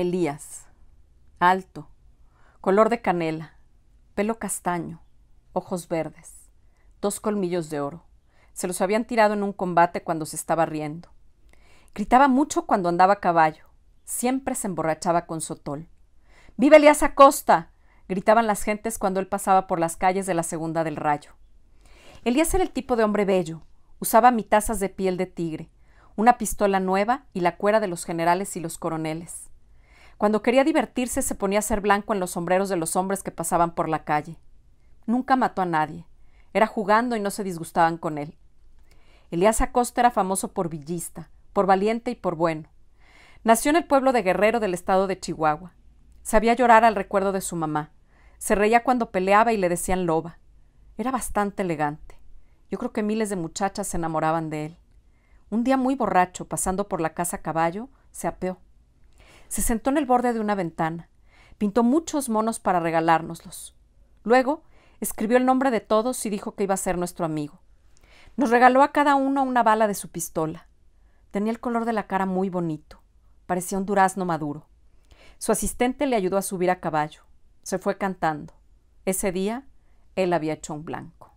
Elías, alto, color de canela, pelo castaño, ojos verdes, dos colmillos de oro. Se los habían tirado en un combate cuando se estaba riendo. Gritaba mucho cuando andaba a caballo. Siempre se emborrachaba con sotol. ¡Viva Elías Acosta! gritaban las gentes cuando él pasaba por las calles de la Segunda del Rayo. Elías era el tipo de hombre bello. Usaba mitazas de piel de tigre, una pistola nueva y la cuera de los generales y los coroneles. Cuando quería divertirse se ponía a ser blanco en los sombreros de los hombres que pasaban por la calle. Nunca mató a nadie. Era jugando y no se disgustaban con él. Elías Acosta era famoso por villista, por valiente y por bueno. Nació en el pueblo de Guerrero del estado de Chihuahua. Sabía llorar al recuerdo de su mamá. Se reía cuando peleaba y le decían loba. Era bastante elegante. Yo creo que miles de muchachas se enamoraban de él. Un día muy borracho, pasando por la casa a caballo, se apeó. Se sentó en el borde de una ventana. Pintó muchos monos para regalárnoslos. Luego, escribió el nombre de todos y dijo que iba a ser nuestro amigo. Nos regaló a cada uno una bala de su pistola. Tenía el color de la cara muy bonito. Parecía un durazno maduro. Su asistente le ayudó a subir a caballo. Se fue cantando. Ese día, él había hecho un blanco.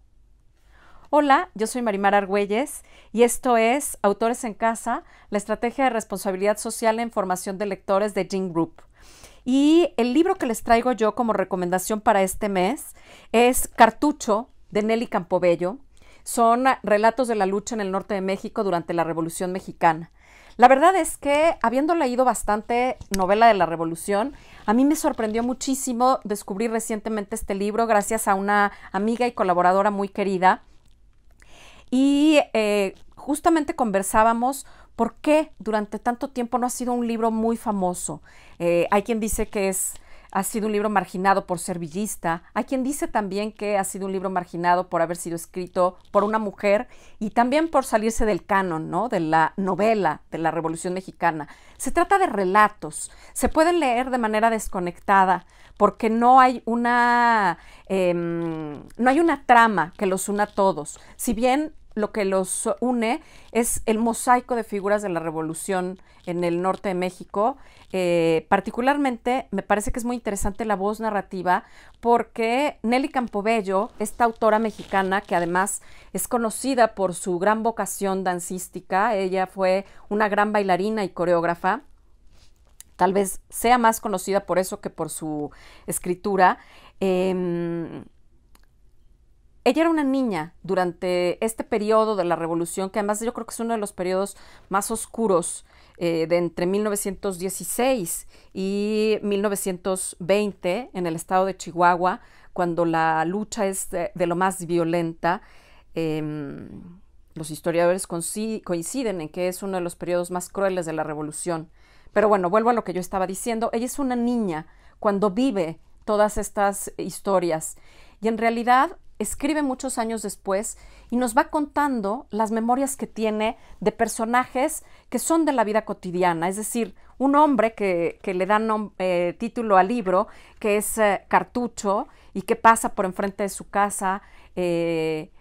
Hola, yo soy Marimar Argüelles y esto es Autores en Casa, la estrategia de responsabilidad social en formación de lectores de Jing Group. Y el libro que les traigo yo como recomendación para este mes es Cartucho de Nelly Campobello. Son relatos de la lucha en el norte de México durante la Revolución Mexicana. La verdad es que, habiendo leído bastante novela de la Revolución, a mí me sorprendió muchísimo descubrir recientemente este libro gracias a una amiga y colaboradora muy querida, y eh, justamente conversábamos por qué durante tanto tiempo no ha sido un libro muy famoso. Eh, hay quien dice que es ha sido un libro marginado por ser villista. Hay quien dice también que ha sido un libro marginado por haber sido escrito por una mujer y también por salirse del canon, ¿no? De la novela de la Revolución Mexicana. Se trata de relatos. Se pueden leer de manera desconectada porque no hay una em, no hay una trama que los una a todos. Si bien lo que los une es el mosaico de figuras de la revolución en el norte de México. Eh, particularmente me parece que es muy interesante la voz narrativa porque Nelly Campobello, esta autora mexicana que además es conocida por su gran vocación dancística, ella fue una gran bailarina y coreógrafa, tal vez sea más conocida por eso que por su escritura. Em, ella era una niña durante este periodo de la revolución, que además yo creo que es uno de los periodos más oscuros eh, de entre 1916 y 1920 en el estado de Chihuahua, cuando la lucha es de, lo más violenta. Em, los historiadores coinciden en que es uno de los periodos más crueles de la revolución. Pero bueno, vuelvo a lo que yo estaba diciendo. Ella es una niña cuando vive todas estas historias. Y en realidad escribe muchos años después y nos va contando las memorias que tiene de personajes que son de la vida cotidiana, es decir, un hombre que, le dan eh, título al libro, que es eh, Cartucho y que pasa por enfrente de su casa, eh,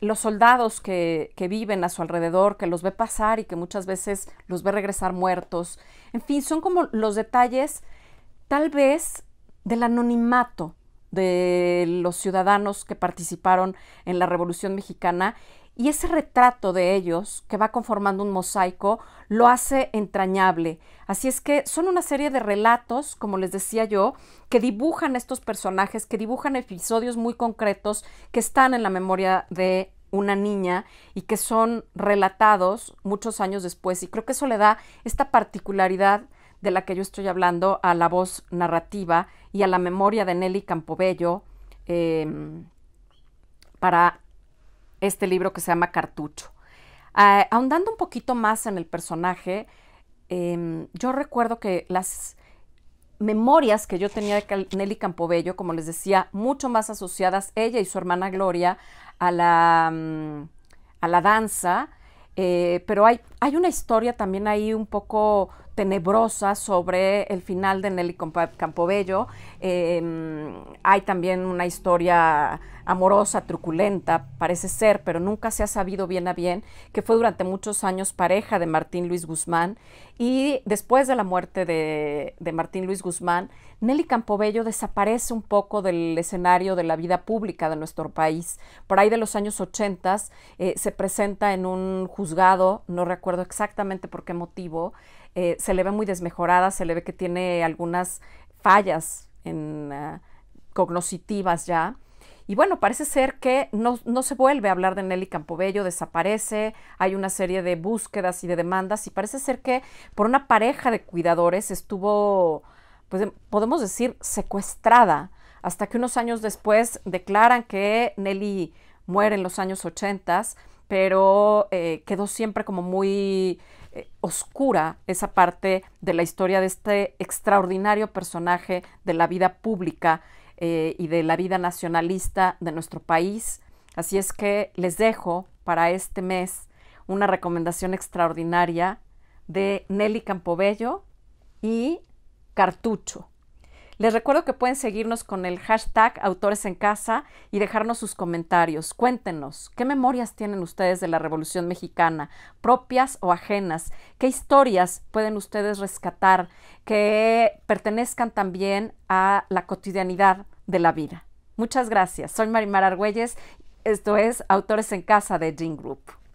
los soldados que, que viven a su alrededor, que los ve pasar y que muchas veces los ve regresar muertos, en fin, son como los detalles tal vez del anonimato de los ciudadanos que participaron en la Revolución Mexicana y ese retrato de ellos que va conformando un mosaico lo hace entrañable. Así es que son una serie de relatos, como les decía yo, que dibujan estos personajes, que dibujan episodios muy concretos que están en la memoria de una niña y que son relatados muchos años después. Y creo que eso le da esta particularidad de la que yo estoy hablando a la voz narrativa y a la memoria de Nelly Campobello em, para este libro que se llama Cartucho. ahondando un poquito más en el personaje, em, yo recuerdo que las memorias que yo tenía de Nelly Campobello, como les decía, mucho más asociadas ella y su hermana Gloria a la, mm, a la danza, eh, pero hay, hay, una historia también ahí un poco tenebrosa sobre el final de Nelly Campobello. Em, hay también una historia amorosa, truculenta, parece ser, pero nunca se ha sabido bien a bien, que fue durante muchos años pareja de Martín Luis Guzmán. Y después de la muerte de, Martín Luis Guzmán, Nelly Campobello desaparece un poco del escenario de la vida pública de nuestro país. Por ahí de los años 80 eh, se presenta en un juzgado, no recuerdo exactamente por qué motivo, eh, se le ve muy desmejorada, se le ve que tiene algunas fallas en, ah, ya. Y bueno, parece ser que no, se vuelve a hablar de Nelly Campobello, desaparece, hay una serie de búsquedas y de demandas y parece ser que por una pareja de cuidadores estuvo, pues em, podemos decir, secuestrada, hasta que unos años después declaran que Nelly muere en los años 80, pero eh, quedó siempre como muy eh, oscura esa parte de la historia de este extraordinario personaje de la vida pública eh, y de la vida nacionalista de nuestro país. Así es que les dejo para este mes una recomendación extraordinaria de Nelly Campobello y Cartucho. Les recuerdo que pueden seguirnos con el hashtag Autores en Casa y dejarnos sus comentarios. Cuéntenos, ¿qué memorias tienen ustedes de la Revolución Mexicana, propias o ajenas? ¿Qué historias pueden ustedes rescatar que pertenezcan también a la cotidianidad de la vida? Muchas gracias. Soy Marimar Argüelles. Esto es Autores en Casa de Dream Group.